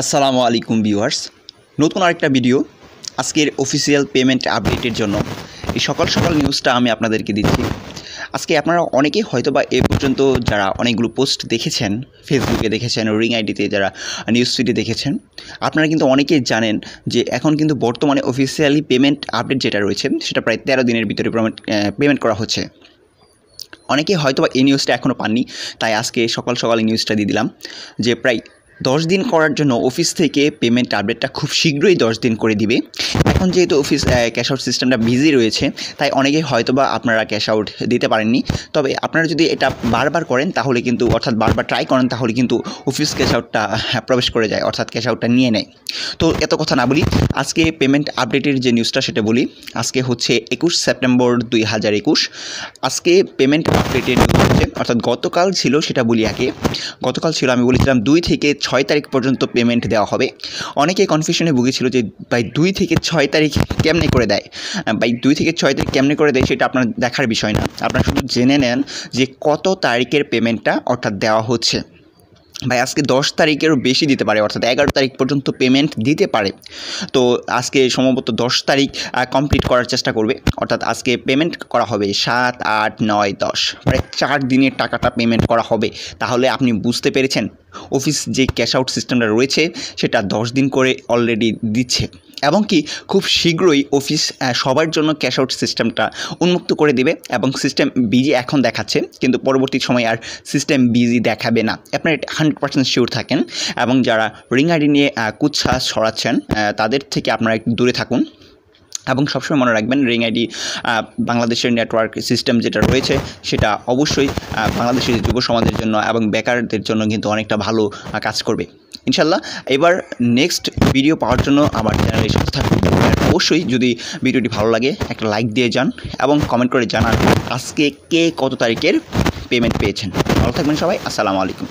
আসসালামু আলাইকুম ভিউয়ার্স নতুন আরেকটা ভিডিও আজকের অফিসিয়াল পেমেন্ট আপডেটের জন্য এই সকাল সকাল নিউজটা আমি আপনাদেরকে দিচ্ছি আজকে আপনারা অনেকেই হয়তো বা এ পর্যন্ত যারা অনেকগুলো পোস্ট দেখেছেন ফেসবুকে দেখেছেন রিং আইডিতে যারা নিউজ ফিডে দেখেছেন আপনারা কিন্তু অনেকেই জানেন যে এখন কিন্তু বর্তমানে অফিসিয়ালি পেমেন্ট আপডেট যেটা রয়েছে সেটা প্রায় তেরো দিনের ভিতরে পেমেন্ট করা হচ্ছে অনেকে হয়তো বা এই নিউজটা এখনও পাননি তাই আজকে সকাল সকাল এই নিউজটা দিয়ে দিলাম যে প্রায় দশ দিন করার জন্য অফিস থেকে পেমেন্ট আপডেটটা খুব শীঘ্রই দশ দিন করে দিবে এখন যেহেতু অফিস ক্যাশ আউট সিস্টেমটা বিজি রয়েছে তাই অনেকেই বা আপনারা ক্যাশ আউট দিতে পারেননি তবে আপনারা যদি এটা বারবার করেন তাহলে কিন্তু অর্থাৎ বারবার ট্রাই করেন তাহলে কিন্তু অফিস ক্যাশ আউটটা প্রবেশ করে যায় অর্থাৎ ক্যাশ আউটটা নিয়ে নেয় তো এত কথা না বলি আজকে পেমেন্ট আপডেটের যে নিউজটা সেটা বলি আজকে হচ্ছে একুশ সেপ্টেম্বর দুই হাজার একুশ আজকে পেমেন্ট আপডেটের নিউজ হচ্ছে অর্থাৎ গতকাল ছিল সেটা বলি আগে গতকাল ছিল আমি বলেছিলাম দুই থেকে ছয় তারিখ পর্যন্ত পেমেন্ট দেওয়া হবে অনেকে কনফিউশনে ভুগেছিল যে ভাই দুই থেকে ছয় তারিখ কেমনে করে দেয় বাই দুই থেকে ছয় তারিখ কেমনে করে দেয় সেটা আপনার দেখার বিষয় না আপনারা শুধু জেনে নেন যে কত তারিখের পেমেন্টটা অর্থাৎ দেওয়া হচ্ছে ভাই আজকে দশ তারিখেরও বেশি দিতে পারে অর্থাৎ এগারো তারিখ পর্যন্ত পেমেন্ট দিতে পারে তো আজকে সম্ভবত দশ তারিখ কমপ্লিট করার চেষ্টা করবে অর্থাৎ আজকে পেমেন্ট করা হবে সাত আট নয় দশ মানে চার দিনের টাকাটা পেমেন্ট করা হবে তাহলে আপনি বুঝতে পেরেছেন অফিস যে ক্যাশ আউট সিস্টেমটা রয়েছে সেটা দশ দিন করে অলরেডি দিচ্ছে এবং কি খুব শীঘ্রই অফিস সবার জন্য ক্যাশ আউট সিস্টেমটা উন্মুক্ত করে দেবে এবং সিস্টেম বিজি এখন দেখাচ্ছে কিন্তু পরবর্তী সময় আর সিস্টেম বিজি দেখাবে না আপনার হান্ড্রেড পার্সেন্ট শিওর থাকেন এবং যারা রিং আইডি নিয়ে কুচ্ছা সরাচ্ছেন তাদের থেকে আপনারা দূরে থাকুন এবং সবসময় মনে রাখবেন রিং আইডি বাংলাদেশের নেটওয়ার্ক সিস্টেম যেটা রয়েছে সেটা অবশ্যই বাংলাদেশের যুব সমাজের জন্য এবং বেকারদের জন্য কিন্তু অনেকটা ভালো কাজ করবে ইনশাল্লাহ এবার নেক্সট ভিডিও পাওয়ার জন্য আমার চ্যানেলে সংস্থা অবশ্যই যদি ভিডিওটি ভালো লাগে একটা লাইক দিয়ে যান এবং কমেন্ট করে জানান আজকে কে কত তারিখের পেমেন্ট পেয়েছেন ভালো থাকবেন সবাই আসসালামু আলাইকুম